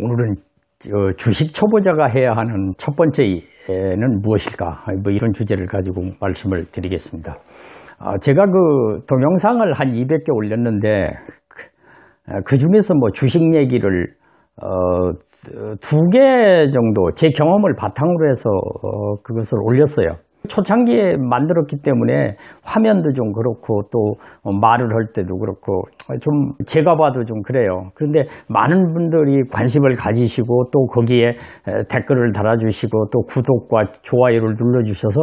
오늘은 주식 초보자가 해야 하는 첫 번째는 무엇일까? 뭐 이런 주제를 가지고 말씀을 드리겠습니다. 아, 제가 그 동영상을 한 200개 올렸는데 그, 아, 그 중에서 뭐 주식 얘기를 어, 두개 정도 제 경험을 바탕으로 해서 어, 그것을 올렸어요. 초창기에 만들었기 때문에 화면도 좀 그렇고 또 말을 할 때도 그렇고 좀 제가 봐도 좀 그래요. 그런데 많은 분들이 관심을 가지시고 또 거기에 댓글을 달아주시고 또 구독과 좋아요를 눌러주셔서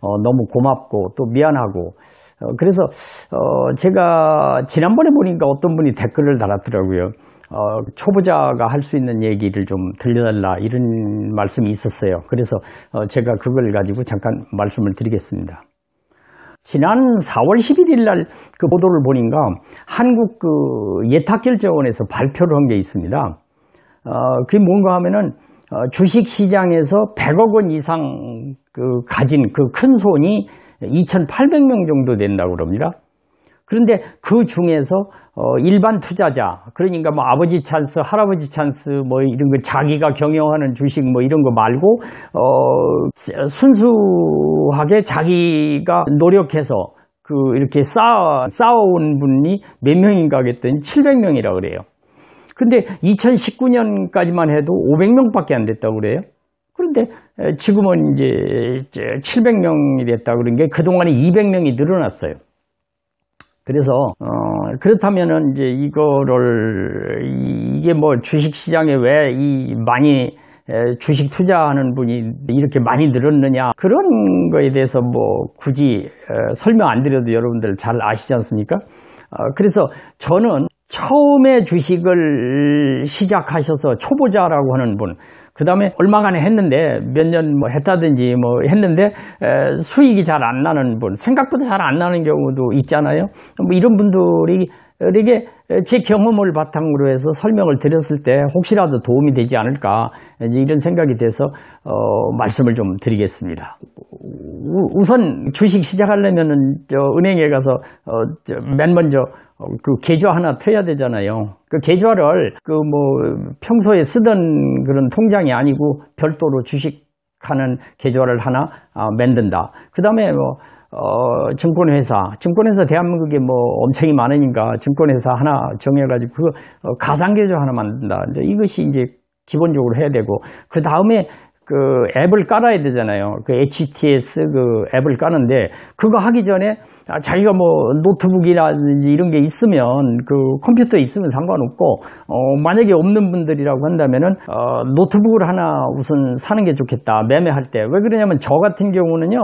어, 너무 고맙고 또 미안하고 어, 그래서 어, 제가 지난번에 보니까 어떤 분이 댓글을 달았더라고요. 어, 초보자가 할 수 있는 얘기를 좀 들려달라 이런 말씀이 있었어요. 그래서 어, 제가 그걸 가지고 잠깐 말씀을 드리겠습니다. 지난 4월 11일 날 그 보도를 보니까 한국 그 예탁결제원에서 발표를 한 게 있습니다. 어, 그게 뭔가 하면은 어, 주식시장에서 100억 원 이상 그 가진 그 큰 손이 2,800명 정도 된다고 그럽니다. 그런데 그 중에서 어 일반 투자자 그러니까 뭐 아버지 찬스, 할아버지 찬스 뭐 이런 거 자기가 경영하는 주식 뭐 이런 거 말고 어 순수하게 자기가 노력해서 그 이렇게 쌓아 쌓아온 분이 몇 명인가 그랬더니 700명이라 그래요. 근데 2019년까지만 해도 500명밖에 안 됐다고 그래요. 그런데 지금은 이제 700명이 됐다 그런 게 그동안에 200명이 늘어났어요. 그래서 어 그렇다면은 이제 이거를 이게 뭐 주식 시장에 왜 이 많이 주식 투자하는 분이 이렇게 많이 늘었느냐 그런 거에 대해서 뭐 굳이 어, 설명 안 드려도 여러분들 잘 아시지 않습니까? 어, 그래서 저는 처음에 주식을 시작하셔서 초보자라고 하는 분그 다음에 얼마간에 했는데 몇 년 뭐 했다든지 뭐 했는데 수익이 잘 안 나는 분 생각보다 잘 안 나는 경우도 있잖아요 뭐 이런 분들이 이게제 경험을 바탕으로 해서 설명을 드렸을 때 혹시라도 도움이 되지 않을까 이런 생각이 돼서 어, 말씀을 좀 드리겠습니다. 우선 주식 시작하려면은 행에 가서 어, 맨 먼저 어, 그 계좌 하나 트야 되잖아요. 그 계좌를 그 뭐 평소에 쓰던 그런 통장이 아니고 별도로 주식하는 계좌를 하나 아, 만든다. 그 다음에 뭐 어, 증권회사, 증권회사 대한민국에 뭐 엄청이 많으니까 증권회사 하나 정해가지고 그 가상계좌 하나 만든다. 이제 이것이 이제 기본적으로 해야 되고 그 다음에 그 앱을 깔아야 되잖아요. 그 HTS 그 앱을 까는데 그거 하기 전에 아, 자기가 뭐 노트북이라든지 이런 게 있으면 그 컴퓨터 있으면 상관없고 어 만약에 없는 분들이라고 한다면은 어 노트북을 하나 우선 사는 게 좋겠다 매매할 때 왜 그러냐면 저 같은 경우는요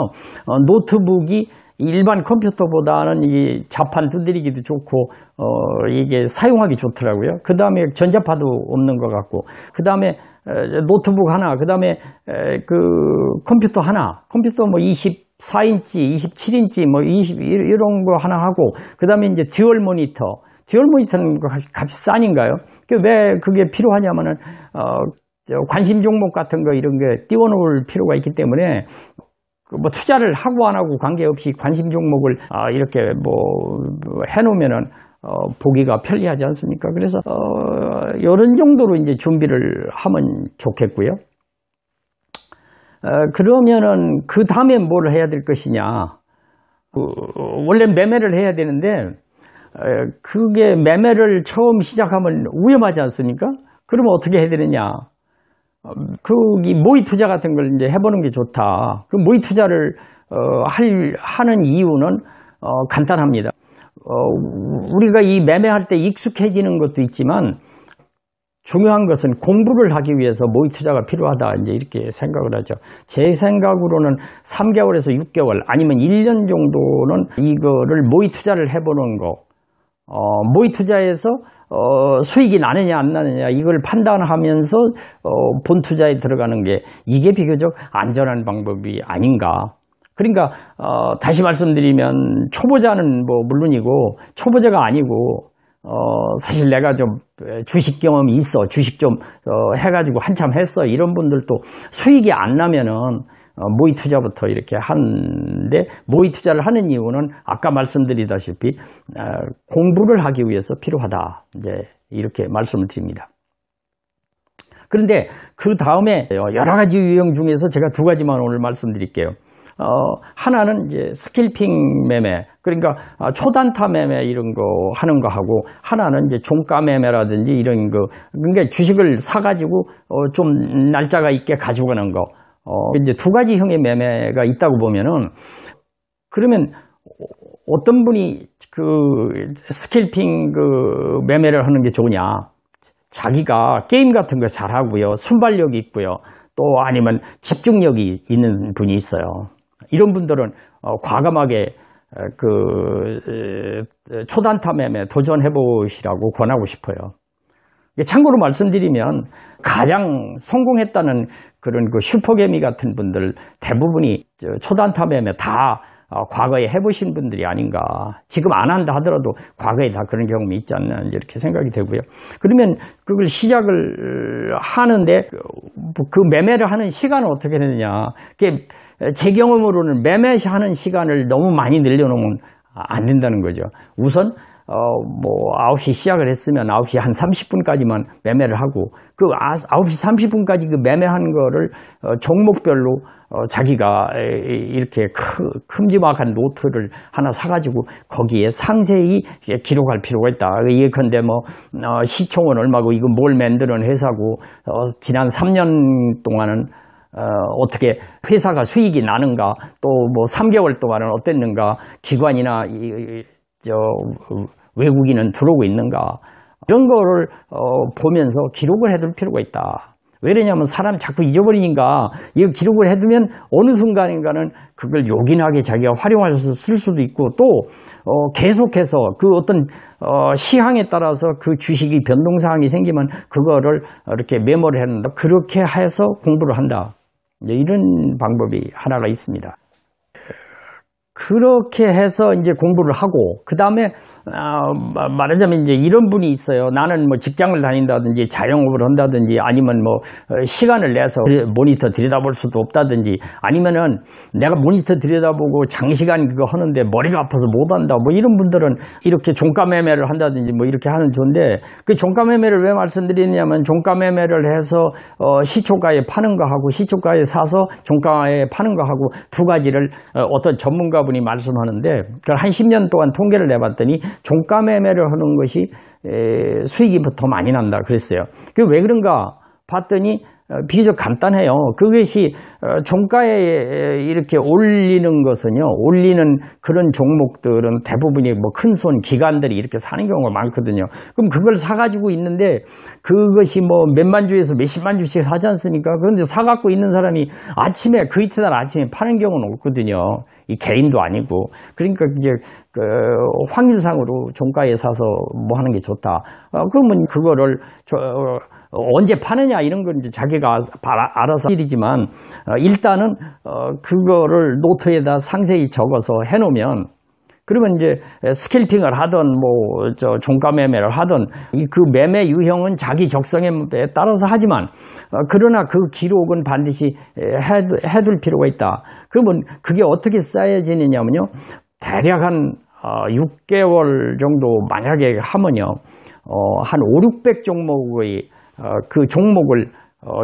어 노트북이 일반 컴퓨터보다는 이 자판 두드리기도 좋고 어 이게 사용하기 좋더라고요. 그 다음에 전자파도 없는 것 같고 그 다음에 노트북 하나 그 다음에 그 컴퓨터 하나 컴퓨터 뭐 24인치, 27인치 뭐20 이런 거 하나 하고 그 다음에 이제 듀얼 모니터 듀얼 모니터는 뭐 값이 싸니까요. 그 왜 그게 필요하냐면은 어 관심 종목 같은 거 이런 게 띄워놓을 필요가 있기 때문에 그 뭐 투자를 하고 안 하고 관계없이 관심 종목을 아 이렇게 뭐, 뭐 해놓으면은 어 보기가 편리하지 않습니까? 그래서 어 이런 정도로 이제 준비를 하면 좋겠고요. 어 그러면은 그 다음에 뭘 해야 될 것이냐? 그 원래 매매를 해야 되는데 그게 매매를 처음 시작하면 위험하지 않습니까? 그러면 어떻게 해야 되느냐? 그 모의 투자 같은 걸 이제 해보는 게 좋다. 그 모의 투자를 어, 할, 하는 이유는 어, 간단합니다. 어, 우리가 이 매매할 때 익숙해지는 것도 있지만 중요한 것은 공부를 하기 위해서 모의 투자가 필요하다 이제 이렇게 생각을 하죠. 제 생각으로는 3개월에서 6개월 아니면 1년 정도는 이거를 모의 투자를 해보는 거 어, 모의 투자에서 어, 수익이 나느냐 안 나느냐 이걸 판단하면서 어, 본 투자에 들어가는 게 이게 비교적 안전한 방법이 아닌가. 그러니까 어, 다시 말씀드리면 초보자는 뭐 물론이고 초보자가 아니고 어, 사실 내가 좀 주식 경험이 있어 주식 좀 어, 해가지고 한참 했어 이런 분들도 수익이 안 나면은 어, 모의 투자부터 이렇게 하는데 모의 투자를 하는 이유는 아까 말씀드리다시피 어, 공부를 하기 위해서 필요하다 이제 이렇게 말씀을 드립니다. 그런데 그 다음에 여러 가지 유형 중에서 제가 두 가지만 오늘 말씀드릴게요. 어, 하나는 이제 스킬핑 매매, 그러니까 아, 초단타 매매 이런 거 하는 거 하고 하나는 이제 종가 매매라든지 이런 거, 그러니까 주식을 사가지고 어, 좀 날짜가 있게 가지고가는 거. 어, 이제 두 가지형의 매매가 있다고 보면은 그러면 어떤 분이 그 스킬핑 그 매매를 하는 게 좋냐? 으 자기가 게임 같은 거 잘하고요, 순발력이 있고요, 또 아니면 집중력이 있는 분이 있어요. 이런 분들은 어, 과감하게 어, 그 초단타 매매 도전해 보시라고 권하고 싶어요. 참고로 말씀드리면 가장 성공했다는 그런 그 슈퍼개미 같은 분들 대부분이 초단타 매매 다 어, 과거에 해보신 분들이 아닌가. 지금 안 한다 하더라도 과거에 다 그런 경험이 있지 않나 이렇게 생각이 되고요. 그러면 그걸 시작을 어, 하는데 그, 그 매매를 하는 시간은 어떻게 되느냐. 제 경험으로는 매매하는 시간을 너무 많이 늘려놓으면 안 된다는 거죠. 우선 어, 뭐, 9시 시작을 했으면 9시 한 30분까지만 매매를 하고, 그 9시 아, 30분까지 그 매매한 거를 어, 종목별로 어, 자기가 이렇게 크, 큼지막한 노트를 하나 사가지고 거기에 상세히 기록할 필요가 있다. 그 예컨대 뭐, 어, 시총은 얼마고, 이거 뭘 만드는 회사고, 어, 지난 3년 동안은 어, 어떻게 회사가 수익이 나는가, 또 뭐 3개월 동안은 어땠는가, 기관이나 이, 이, 저 외국인은 들어오고 있는가 이런 거를 어, 보면서 기록을 해둘 필요가 있다. 왜 그러냐면 사람이 자꾸 잊어버리니까 이거 기록을 해두면 어느 순간인가는 그걸 요긴하게 자기가 활용하셔서 쓸 수도 있고 또 어, 계속해서 그 어떤 어, 시향에 따라서 그 주식이 변동사항이 생기면 그거를 이렇게 메모를 해놓는다. 그렇게 해서 공부를 한다. 이런 방법이 하나가 있습니다. 그렇게 해서 이제 공부를 하고 그 다음에 어, 아, 말하자면 이제 이런 분이 있어요. 나는 뭐 직장을 다닌다든지 자영업을 한다든지 아니면 뭐 어, 시간을 내서 모니터 들여다볼 수도 없다든지 아니면은 내가 모니터 들여다보고 장시간 그거 하는데 머리가 아파서 못 한다 뭐 이런 분들은 이렇게 종가매매를 한다든지 뭐 이렇게 하는 좋은데 그 종가매매를 왜 말씀드리냐면 종가매매를 해서 어, 시초가에 파는 거 하고 시초가에 사서 종가에 파는 거 하고 두 가지를 어, 어떤 전문가 분이 말씀하는데 한 10년 동안 통계를 내봤더니 종가 매매를 하는 것이 수익이 더 많이 난다 그랬어요. 그 왜 그런가 봤더니 어, 비교적 간단해요. 그것이 어, 종가에 이렇게 올리는 것은요. 올리는 그런 종목들은 대부분이 뭐 큰 손 기관들이 이렇게 사는 경우가 많거든요. 그럼 그걸 사가지고 있는데 그것이 뭐 몇만 주에서 몇십만 주씩 사지 않습니까? 그런데 사갖고 있는 사람이 아침에 그 이튿날 아침에 파는 경우는 없거든요. 이 개인도 아니고 그러니까 이제 그 확률상으로 종가에 사서 뭐 하는 게 좋다. 어, 그러면 그거를 저, 어, 언제 파느냐 이런 건 이제 자기가 알아서 일이지만 어, 일단은 어, 그거를 노트에다 상세히 적어서 해놓으면 그러면 이제 스킬핑을 하든 뭐저 종가 매매를 하든 이그 매매 유형은 자기 적성에 따라서 하지만 어, 그러나 그 기록은 반드시 해둘 필요가 있다. 그러면 그게 어떻게 쌓여지느냐면요. 대략 한 6개월 어, 정도 만약에 하면요. 어, 한 5, 600 종목의 그 종목을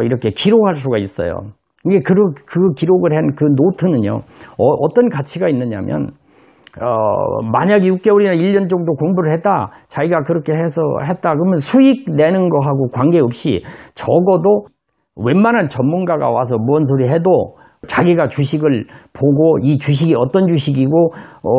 이렇게 기록할 수가 있어요. 이게 그, 그 기록을 한 그 노트는요. 어떤 가치가 있느냐면 어, 만약에 6개월이나 1년 정도 공부를 했다, 자기가 그렇게 해서 했다, 그러면 수익 내는 거하고 관계없이 적어도 웬만한 전문가가 와서 뭔 소리 해도 자기가 주식을 보고 이 주식이 어떤 주식이고 어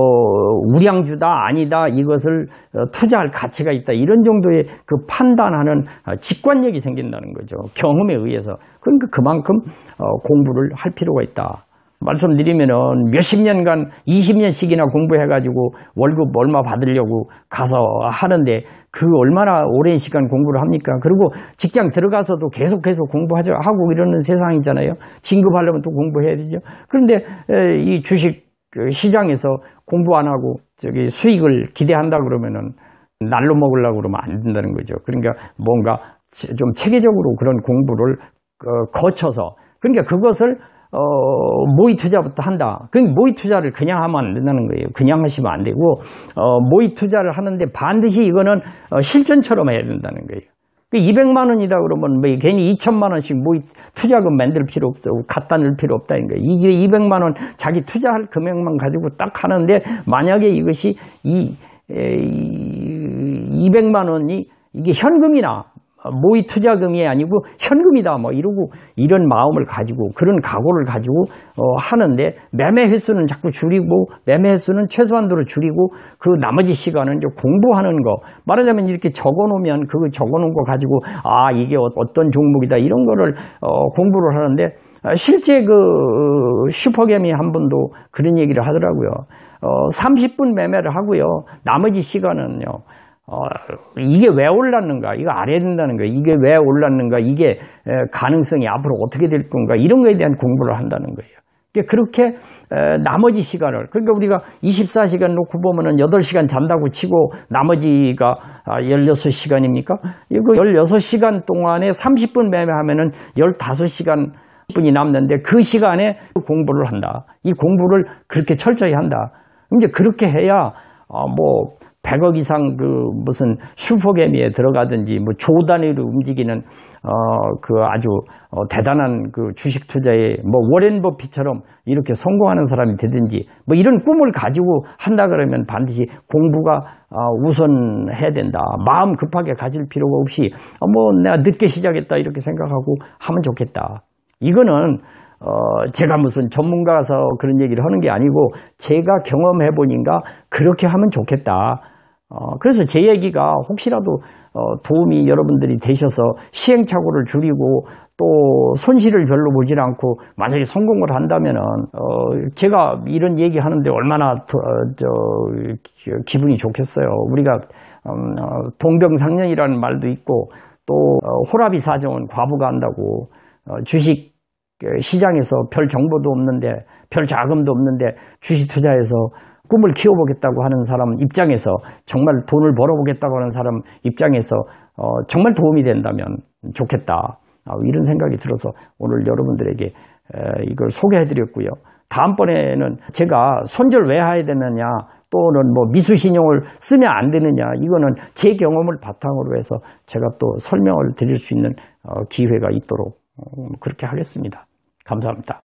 우량주다 아니다 이것을 어, 투자할 가치가 있다 이런 정도의 그 판단하는 어, 직관력이 생긴다는 거죠 경험에 의해서 그러니까 그만큼 어, 공부를 할 필요가 있다 말씀드리면은 몇십 년간 20년씩이나 공부해가지고 월급 얼마 받으려고 가서 하는데 그 얼마나 오랜 시간 공부를 합니까? 그리고 직장 들어가서도 계속해서 공부하죠. 하고 이러는 세상이잖아요. 진급하려면 또 공부해야 되죠. 그런데 이 주식 그 시장에서 공부 안 하고 저기 수익을 기대한다 그러면은 날로 먹으려고 그러면 안 된다는 거죠. 그러니까 뭔가 좀 체계적으로 그런 공부를 어, 거쳐서 그러니까 그것을 어, 모의 투자부터 한다. 그 모의 투자를 그냥 하면 안 된다는 거예요. 그냥 하시면 안 되고 어, 모의 투자를 하는데 반드시 이거는 어, 실전처럼 해야 된다는 거예요. 그 200만 원이다 그러면 뭐 괜히 2천만 원씩 모의 투자금 만들 필요 없어. 갖다 낼 필요 없다는 거예요. 이제 200만 원 자기 투자할 금액만 가지고 딱 하는데 만약에 이것이 이, 에, 이 200만 원이 이게 현금이나 아, 모의 투자금이 아니고 현금이다 뭐 이러고 이런 마음을 가지고 그런 각오를 가지고 어 하는데 매매 횟수는 자꾸 줄이고 매매 횟수는 최소한도로 줄이고 그 나머지 시간은 이제 공부하는 거 말하자면 이렇게 적어 놓으면 그 적어 놓은 거 가지고 아 이게 어, 어떤 종목이다 이런 거를 어 공부를 하는데 아, 실제 그 어, 슈퍼개미 한 분도 그런 얘기를 하더라고요. 어 30분 매매를 하고요. 나머지 시간은요. 어, 이게 왜 올랐는가? 이거 알아야 된다는 거야. 이게 왜 올랐는가? 이게 가능성이 앞으로 어떻게 될 건가? 이런 거에 대한 공부를 한다는 거예요. 그렇게 나머지 시간을 그러니까 우리가 24시간 놓고 보면은 8시간 잔다고 치고 나머지가 16시간입니까? 아, 이거 16시간 동안에 30분 매매하면은 15시간 분이 남는데 그 시간에 공부를 한다. 이 공부를 그렇게 철저히 한다. 이제 그렇게 해야 어, 뭐 100억 이상 그 무슨 슈퍼개미에 들어가든지 뭐 조 단위로 움직이는 어 그 아주 어 대단한 그 주식 투자에 뭐 워렌 버핏처럼 이렇게 성공하는 사람이 되든지 뭐 이런 꿈을 가지고 한다 그러면 반드시 공부가 어 우선해야 된다. 마음 급하게 가질 필요가 없이 어, 뭐 내가 늦게 시작했다 이렇게 생각하고 하면 좋겠다. 이거는 어, 제가 무슨 전문가서 그런 얘기를 하는 게 아니고 제가 경험해 보니까 그렇게 하면 좋겠다. 어, 그래서 제 얘기가 혹시라도 어, 도움이 여러분들이 되셔서 시행착오를 줄이고 또 손실을 별로 보지 않고 만약에 성공을 한다면은 어, 제가 이런 얘기 하는데 얼마나 더, 어, 저, 기분이 좋겠어요. 우리가 음, 어, 동병상련이라는 말도 있고 또 어, 호라비 사정은 과부가 한다고 주식 시장에서 별 정보도 없는데 별 자금도 없는데 주식 투자해서 꿈을 키워보겠다고 하는 사람 입장에서 정말 돈을 벌어보겠다고 하는 사람 입장에서 어, 정말 도움이 된다면 좋겠다. 아, 이런 생각이 들어서 오늘 여러분들에게 에, 이걸 소개해드렸고요. 다음번에는 제가 손절 왜 해야 되느냐 또는 뭐 미수신용을 쓰면 안 되느냐 이거는 제 경험을 바탕으로 해서 제가 또 설명을 드릴 수 있는 어, 기회가 있도록 음, 그렇게 하겠습니다. 감사합니다.